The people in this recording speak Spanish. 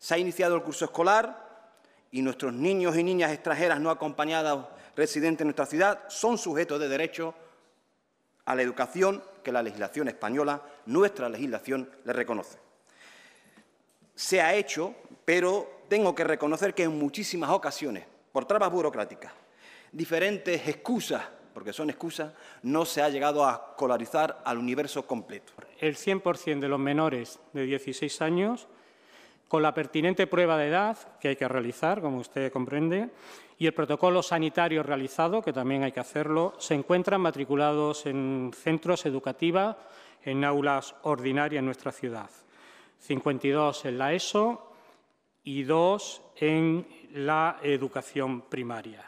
Se ha iniciado el curso escolar y nuestros niños y niñas extranjeras no acompañadas residentes en nuestra ciudad son sujetos de derecho a la educación que la legislación española, nuestra legislación, le reconoce. Se ha hecho, pero tengo que reconocer que en muchísimas ocasiones, por trabas burocráticas, diferentes excusas, porque son excusas, no se ha llegado a escolarizar al universo completo. El 100% de los menores de 16 años con la pertinente prueba de edad que hay que realizar, como usted comprende, y el protocolo sanitario realizado, que también hay que hacerlo, se encuentran matriculados en centros educativos, en aulas ordinarias en nuestra ciudad. 52 en la ESO y 2 en la educación primaria.